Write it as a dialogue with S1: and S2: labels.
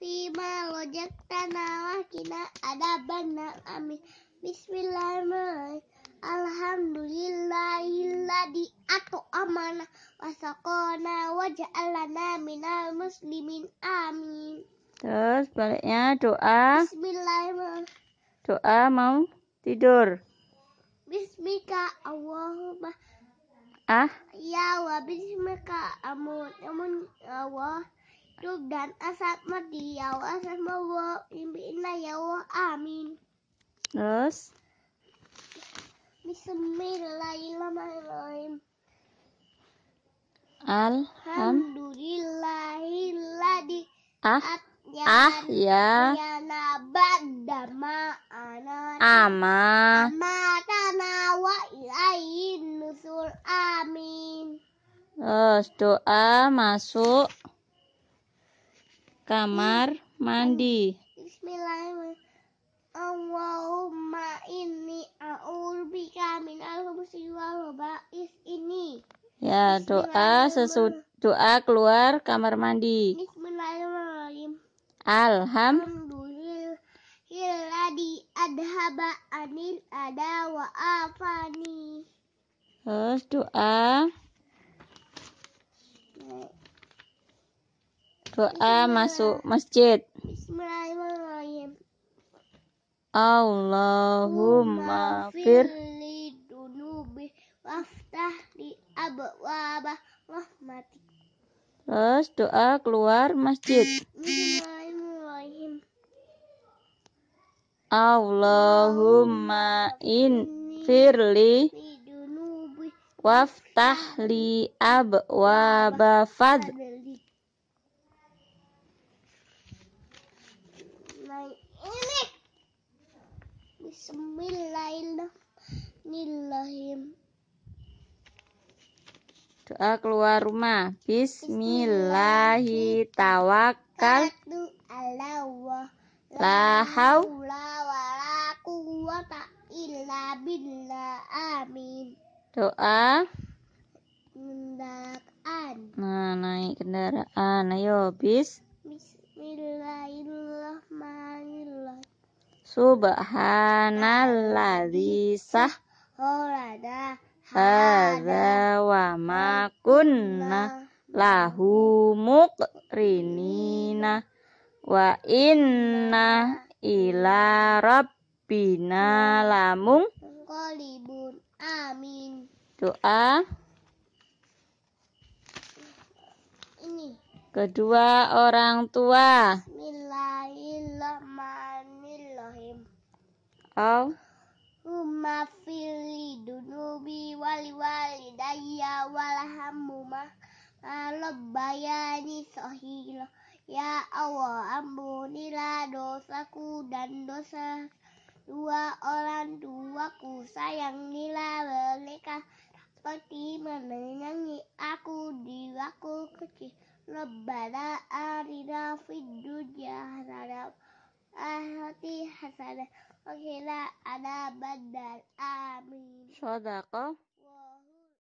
S1: Fima lojak tanah kita ada benar amin. Bismillahirrahmanirrahim. Alhamdulillahilladzi atu amanah. wasakona waja'alana minal muslimin amin.
S2: Terus baliknya doa.
S1: Bismillahirrahmanirrahim.
S2: Doa mau tidur.
S1: Bismika Allahumma. Ah? Ya wa bismika amun amun Allah. Ya dan asal mati ya Allah asap mawa imbiinna ya Allah amin
S2: terus
S1: Bismillahirrahmanirrahim Alhamdulillahilladzi
S2: ah ah ya ya
S1: nabadda
S2: ama ama
S1: wa ilaihin nusul amin
S2: terus doa masuk kamar mandi.
S1: Bismillahirrahmanirrahim.
S2: Ya, doa sesudah doa keluar kamar mandi.
S1: Bismillahirrahmanirrahim. Alhamdulillahilladzi anil ada
S2: Terus doa doa ah, masuk masjid.
S1: Bismillahirrahmanirrahim.
S2: Allahumma fir
S1: li dunubi waftah li abwaba rahmatik.
S2: Terus doa keluar masjid.
S1: Bismillahirrahmanirrahim.
S2: Allahumma in firli dunubi waftah li abwaba fadl.
S1: ini Bismillahirrahmanirrahim
S2: doa keluar rumah Bismillahirrahmanirrahim. tawakkal
S1: la haula
S2: doa
S1: kendaraan
S2: nah naik kendaraan ayo bis
S1: Bismillah
S2: Subhanalladzi
S1: sahharada
S2: hadza wa ma kunna lahu muqrinina wa inna ila rabbina lamung
S1: qalibun amin
S2: doa ini kedua orang tua How? Umma
S1: fili dunubi wali wali daya ma Rabbayani sohilo Ya Allah ampunilah dosaku dan dosa dua orang tuaku sayang nila mereka seperti menyanyi aku di waktu kecil lebaran arina fid dunya الآخرة حسنة وقنا عذاب النار آمين صدق